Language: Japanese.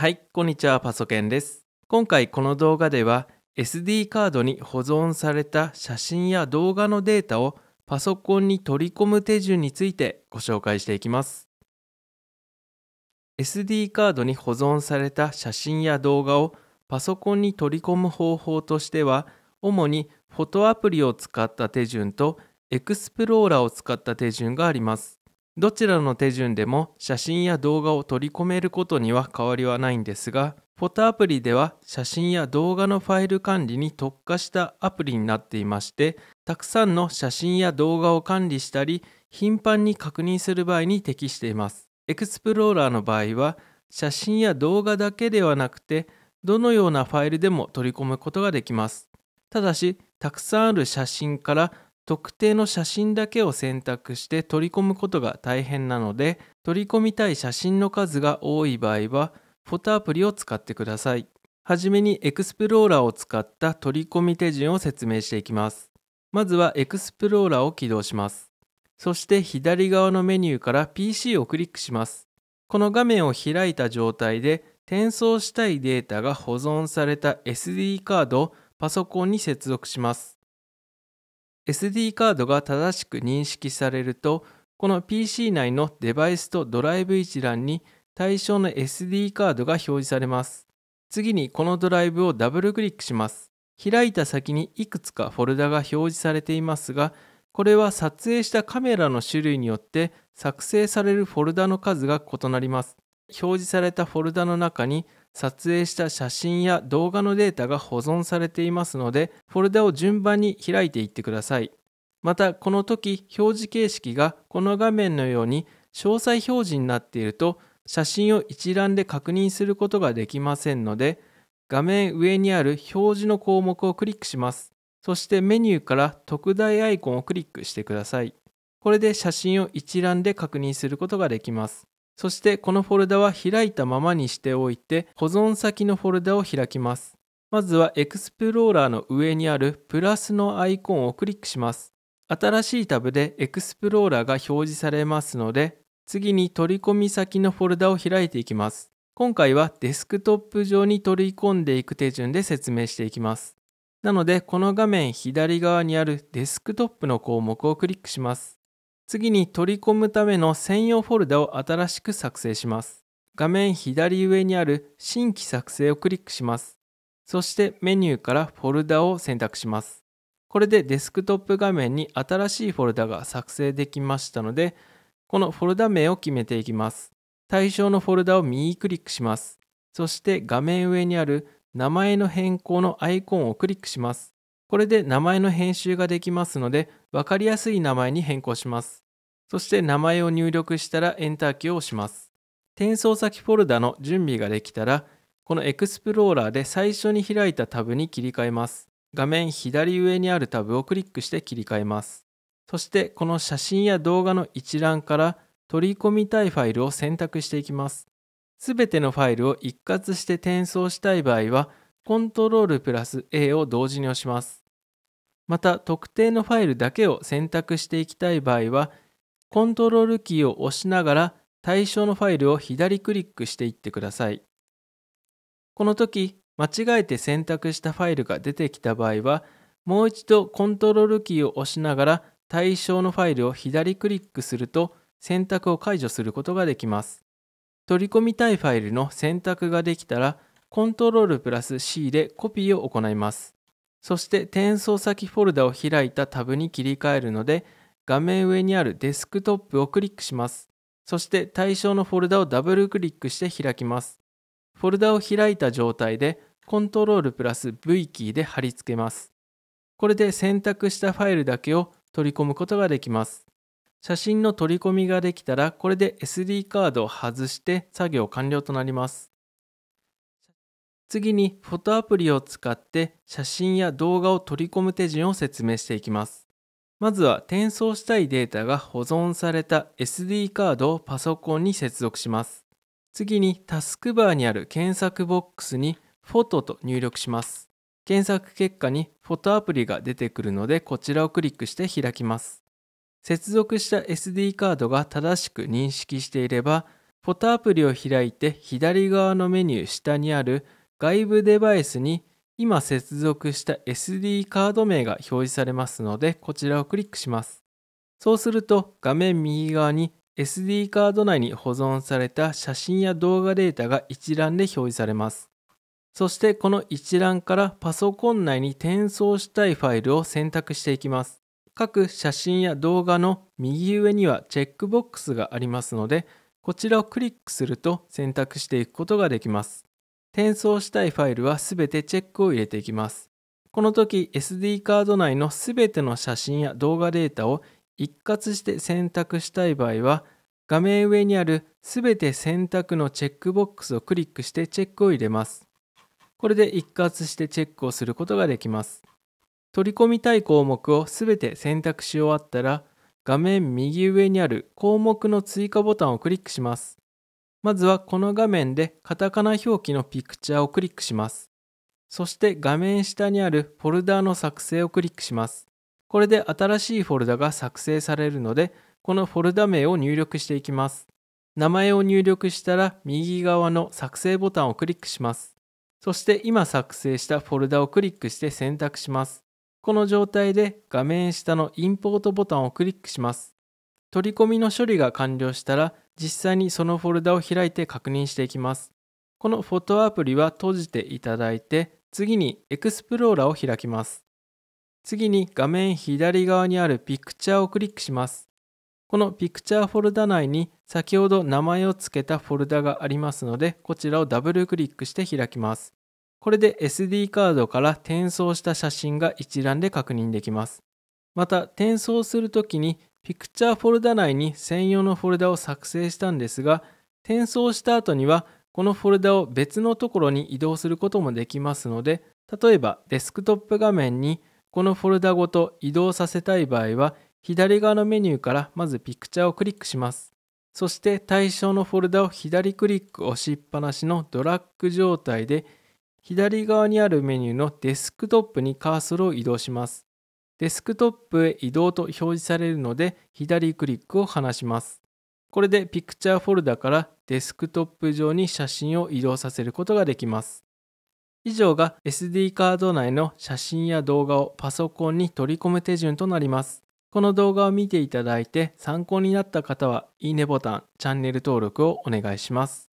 はい、こんにちは、パソケンです。今回この動画では SD カードに保存された写真や動画のデータをパソコンに取り込む手順についてご紹介していきます。SD カードに保存された写真や動画をパソコンに取り込む方法としては主にフォトアプリを使った手順とエクスプローラーを使った手順があります。どちらの手順でも写真や動画を取り込めることには変わりはないんですが、フォトアプリでは写真や動画のファイル管理に特化したアプリになっていまして、たくさんの写真や動画を管理したり、頻繁に確認する場合に適しています。エクスプローラーの場合は、写真や動画だけではなくて、どのようなファイルでも取り込むことができます。ただし、たくさんある写真から特定の写真だけを選択して取り込むことが大変なので取り込みたい写真の数が多い場合はフォトアプリを使ってくださいはじめにエクスプローラーを使った取り込み手順を説明していきますまずはエクスプローラーを起動しますそして左側のメニューから PC をクリックしますこの画面を開いた状態で転送したいデータが保存された SD カードをパソコンに接続します SD カードが正しく認識されるとこの PC 内のデバイスとドライブ一覧に対象の SD カードが表示されます次にこのドライブをダブルクリックします開いた先にいくつかフォルダが表示されていますがこれは撮影したカメラの種類によって作成されるフォルダの数が異なります表示されたフォルダの中に撮影した写真や動画のデータが保存されていますのでフォルダを順番に開いていってくださいまたこの時表示形式がこの画面のように詳細表示になっていると写真を一覧で確認することができませんので画面上にある表示の項目をクリックしますそしてメニューから特大アイコンをクリックしてくださいこれで写真を一覧で確認することができますそしてこのフォルダは開いたままにしておいて保存先のフォルダを開きます。まずはエクスプローラーの上にあるプラスのアイコンをクリックします。新しいタブでエクスプローラーが表示されますので次に取り込み先のフォルダを開いていきます。今回はデスクトップ上に取り込んでいく手順で説明していきます。なのでこの画面左側にあるデスクトップの項目をクリックします。次に取り込むための専用フォルダを新しく作成します。画面左上にある新規作成をクリックします。そしてメニューからフォルダを選択します。これでデスクトップ画面に新しいフォルダが作成できましたので、このフォルダ名を決めていきます。対象のフォルダを右クリックします。そして画面上にある名前の変更のアイコンをクリックします。これで名前の編集ができますので、わかりやすい名前に変更します。そして名前を入力したら Enter キーを押します。転送先フォルダの準備ができたら、このエクスプローラーで最初に開いたタブに切り替えます。画面左上にあるタブをクリックして切り替えます。そしてこの写真や動画の一覧から取り込みたいファイルを選択していきます。すべてのファイルを一括して転送したい場合は、コントロールプラス A を同時に押します。また特定のファイルだけを選択していきたい場合は、コントロールキーを押しながら対象のファイルを左クリックしていってください。この時、間違えて選択したファイルが出てきた場合は、もう一度コントロールキーを押しながら対象のファイルを左クリックすると選択を解除することができます。取り込みたいファイルの選択ができたら、コントロールプラス C でコピーを行います。そして転送先フォルダを開いたタブに切り替えるので画面上にあるデスクトップをクリックします。そして対象のフォルダをダブルクリックして開きます。フォルダを開いた状態でコントロールプラス V キーで貼り付けます。これで選択したファイルだけを取り込むことができます。写真の取り込みができたらこれで SD カードを外して作業完了となります。次にフォトアプリを使って写真や動画を取り込む手順を説明していきます。まずは転送したいデータが保存された SD カードをパソコンに接続します。次にタスクバーにある検索ボックスにフォトと入力します。検索結果にフォトアプリが出てくるのでこちらをクリックして開きます。接続した SD カードが正しく認識していればフォトアプリを開いて左側のメニュー下にある外部デバイスに今接続した SD カード名が表示されますので、こちらをクリックします。そうすると、画面右側に SD カード内に保存された写真や動画データが一覧で表示されます。そしてこの一覧からパソコン内に転送したいファイルを選択していきます。各写真や動画の右上にはチェックボックスがありますので、こちらをクリックすると選択していくことができます。転送したいファイルはすべてチェックを入れていきます。この時 SD カード内のすべての写真や動画データを一括して選択したい場合は画面上にあるすべて選択のチェックボックスをクリックしてチェックを入れます。これで一括してチェックをすることができます。取り込みたい項目をすべて選択し終わったら画面右上にある項目の追加ボタンをクリックします。まずはこの画面でカタカナ表記のピクチャーをクリックします。そして画面下にあるフォルダーの作成をクリックします。これで新しいフォルダが作成されるので、このフォルダ名を入力していきます。名前を入力したら右側の作成ボタンをクリックします。そして今作成したフォルダをクリックして選択します。この状態で画面下のインポートボタンをクリックします。取り込みの処理が完了したら実際にそのフォルダを開いて確認していきます。このフォトアプリは閉じていただいて次にエクスプローラーを開きます。次に画面左側にあるピクチャーをクリックします。このピクチャーフォルダ内に先ほど名前を付けたフォルダがありますのでこちらをダブルクリックして開きます。これで SD カードから転送した写真が一覧で確認できます。また転送するときにピクチャーフォルダ内に専用のフォルダを作成したんですが、転送した後にはこのフォルダを別のところに移動することもできますので、例えばデスクトップ画面にこのフォルダごと移動させたい場合は、左側のメニューからまずピクチャーをクリックします。そして対象のフォルダを左クリック押しっぱなしのドラッグ状態で左側にあるメニューのデスクトップにカーソルを移動します。デスクトップへ移動と表示されるので左クリックを離します。これでピクチャーフォルダからデスクトップ上に写真を移動させることができます。以上が SD カード内の写真や動画をパソコンに取り込む手順となります。この動画を見ていただいて参考になった方はいいねボタン、チャンネル登録をお願いします。